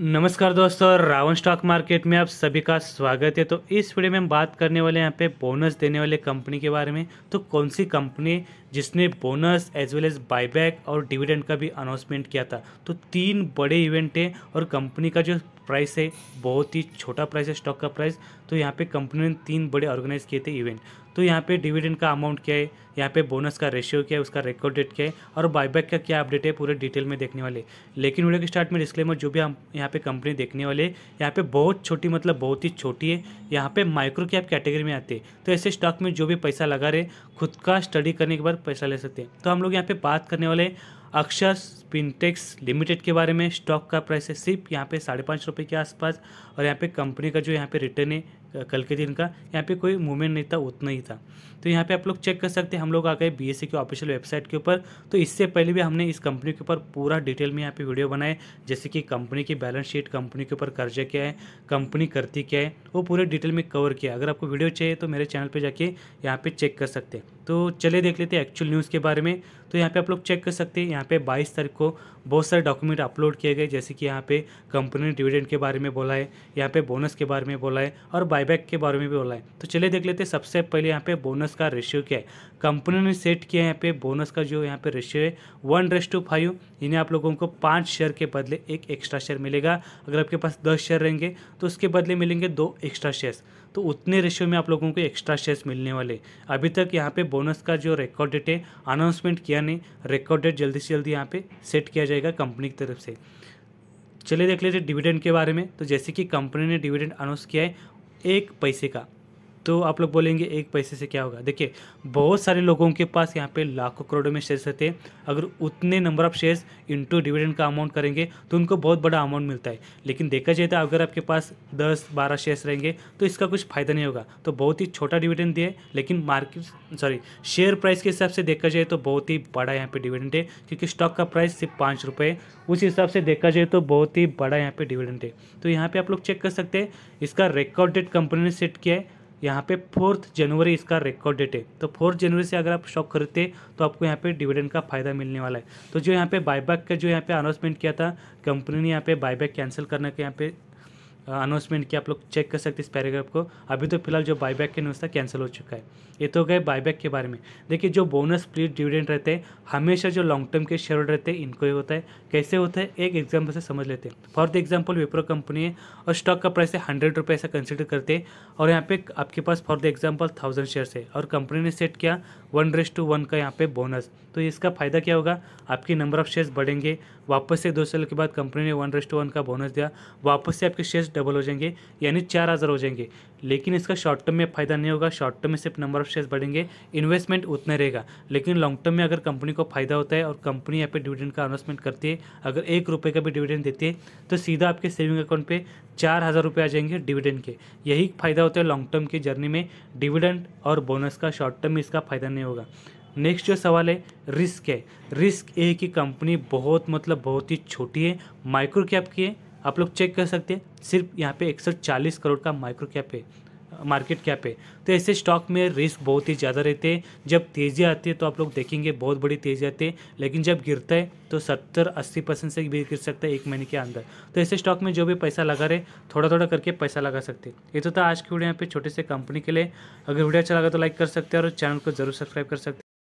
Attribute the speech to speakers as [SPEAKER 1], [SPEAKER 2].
[SPEAKER 1] नमस्कार दोस्तों Ravan stock market में आप सभी का स्वागत है तो इस वीडियो में हम बात करने वाले यहाँ पे बोनस देने वाले कंपनी के बारे में तो कौन सी कंपनी जिसने bonus as well as buyback और डिविडेंड का भी अनाउंसमेंट किया था तो तीन बड़े इवेंट हैं और कंपनी का जो प्राइस है बहुत ही छोटा प्राइस है स्टॉक का प्राइस तो यहाँ पे कंपनी ने तीन बड़े ऑर्गेनाइज किए थे इवेंट तो यहाँ पे डिविडेंड का अमाउंट क्या है यहाँ पे बोनस का रेशियो क्या है उसका रिकॉर्ड डेट क्या है और बायबैक का क्या अपडेट है पूरे डिटेल में देखने वाले लेकिन वीडियो के स्टार्ट में डिस्क्लेमर जो भी हम यहाँ पे कंपनी देखने वाले यहाँ पे बहुत छोटी मतलब बहुत ही छोटी है यहाँ पे माइक्रो कैप कैटेगरी में आते हैं तो ऐसे स्टॉक में जो भी पैसा लगा रहे खुद का स्टडी करने के बाद पैसा ले सकते हैं तो हम लोग यहाँ पे बात करने वाले अक्षर स्पिनटेक्स लिमिटेड के बारे में स्टॉक का प्राइस है सिर्फ यहाँ पे साढ़े पाँच रुपये के आसपास और यहाँ पे कंपनी का जो यहाँ पे रिटर्न है कल के दिन का यहाँ पे कोई मूवमेंट नहीं था उतना ही था तो यहाँ पे आप लोग चेक कर सकते हैं हम लोग आ गए बी के ऑफिशियल वेबसाइट के ऊपर तो इससे पहले भी हमने इस कंपनी के ऊपर पूरा डिटेल में यहाँ पे वीडियो बनाए जैसे कि कंपनी की बैलेंस शीट कंपनी के ऊपर कर्जा क्या है कंपनी करती क्या है वो पूरे डिटेल में कवर किया अगर आपको वीडियो चाहिए तो मेरे चैनल पर जाके यहाँ पर चेक कर सकते हैं तो चले देख लेते हैं एक्चुअल न्यूज़ के बारे में तो यहाँ पे आप लोग चेक कर सकते हैं यहाँ पे 22 तारीख को बहुत सारे डॉक्यूमेंट अपलोड किए गए जैसे कि यहाँ पे कंपनी ने डिविडेंड के बारे में बोला है यहाँ पे बोनस के बारे में बोला है और बायबैक के बारे में भी बोला है तो चले देख लेते हैं सबसे पहले यहाँ पे बोनस का रेशियो क्या है कंपनी ने सेट किया है यहाँ पे बोनस का जो यहाँ पे रेशियो है वन रेस टू फाइव इन्हें आप लोगों को पाँच शेयर के बदले एक एक्स्ट्रा शेयर मिलेगा अगर आपके पास दस शेयर रहेंगे तो उसके बदले मिलेंगे दो एक्स्ट्रा शेयर तो उतने रेशियो में आप लोगों को एक्स्ट्रा शेयर्स मिलने वाले अभी तक यहाँ पे बोनस का जो रिकॉर्ड डेट है अनाउंसमेंट किया नहीं रिकॉर्ड डेट जल्दी से जल्दी यहाँ पे सेट किया जाएगा कंपनी की तरफ से चलिए देख लेते डिविडेंड के बारे में तो जैसे कि कंपनी ने डिविडेंड अनाउंस किया है एक पैसे का तो आप लोग बोलेंगे एक पैसे से क्या होगा देखिए बहुत सारे लोगों के पास यहाँ पे लाखों करोड़ों में शेयर्स रहते हैं अगर उतने number of shares into dividend का अमाउंट करेंगे तो उनको बहुत बड़ा अमाउंट मिलता है लेकिन देखा जाए तो अगर आपके पास दस बारह शेयर्स रहेंगे तो इसका कुछ फायदा नहीं होगा तो बहुत ही छोटा डिविडेंड दिए लेकिन मार्केट सॉरी शेयर प्राइस के हिसाब से देखा जाए तो बहुत ही बड़ा यहाँ पर डिविडेंड है क्योंकि स्टॉक का प्राइस सिर्फ पाँच रुपये उस हिसाब से देखा जाए तो बहुत ही बड़ा यहाँ पर डिविडेंड है तो यहाँ पर आप लोग चेक कर सकते हैं इसका रिकॉर्ड डेट कंपनी ने सेट किया है यहाँ पे फोर्थ जनवरी इसका रिकॉर्ड डेट है तो फोर्थ जनवरी से अगर आप स्टॉक खरीदते तो आपको यहाँ पे डिविडेंड का फायदा मिलने वाला है तो जो यहाँ पे बायबैक का जो यहाँ पे अनाउंसमेंट किया था कंपनी ने यहाँ पे बायबैक कैंसिल करने का यहाँ पे अनाउंसमेंट किया आप लोग चेक कर सकते हैं इस पैराग्राफ को अभी तो फिलहाल जो बाईबैक के न्यूज़ था कैंसिल हो चुका है ये तो गए बाईबैक के बारे में देखिए जो बोनस प्लीट डिविडेंड रहते हैं हमेशा जो लॉन्ग टर्म के शेयर रहते हैं इनको ही होता है कैसे होता है एक एग्जाम्पल से समझ लेते हैं for the example Wipro company है और स्टॉक का प्राइस है हंड्रेड रुपये ऐसा कंसिडर करते हैं और यहाँ पे आपके पास for the example thousand shares है और कंपनी ने सेट किया वन रेस टू वन का यहाँ पे बोनस तो इसका फ़ायदा क्या होगा आपके नंबर ऑफ शेयर्स बढ़ेंगे वापस से दो साल के बाद कंपनी ने वन रेस टू वन का बोनस दिया वापस से आपके शेयर्स डबल हो जाएंगे यानी चार हज़ार हो जाएंगे लेकिन इसका शॉर्ट टर्म में फ़ायदा नहीं होगा शॉर्ट टर्म में सिर्फ नंबर ऑफ शेयर्स बढ़ेंगे इन्वेस्टमेंट उतना रहेगा लेकिन लॉन्ग टर्म में अगर कंपनी को फायदा होता है और कंपनी यहाँ पे डिविडेंड का अनाउंसमेंट करती है अगर एक रुपये का भी डिविडेंड देती है तो सीधा आपके सेविंग अकाउंट पर चार हज़ार रुपये आ जाएंगे डिविडेंड के यही फ़ायदा होता है लॉन्ग टर्म की जर्नी में डिविडेंड और बोनस का शॉर्ट टर्म में इसका फ़ायदा नहीं होगा नेक्स्ट जो सवाल है रिस्क है रिस्क ए की कंपनी बहुत मतलब बहुत ही छोटी है माइक्रो कैप की है आप लोग चेक कर सकते हैं सिर्फ यहाँ पे एक करोड़ का माइक्रो कैप है मार्केट कैप है तो ऐसे स्टॉक में रिस्क बहुत ही ज़्यादा रहते हैं जब तेज़ी आती है तो आप लोग देखेंगे बहुत बड़ी तेज़ी आती है लेकिन जब गिरता है तो 70-80 परसेंट से भी गिर सकता है एक महीने के अंदर तो ऐसे स्टॉक में जो भी पैसा लगा रहे थोड़ा थोड़ा करके पैसा लगा सकते ये तो था आज की वीडियो यहाँ पे छोटे से कंपनी के लिए अगर वीडियो अच्छा लगा तो लाइक कर सकते हैं और चैनल को जरूर सब्सक्राइब कर सकते हैं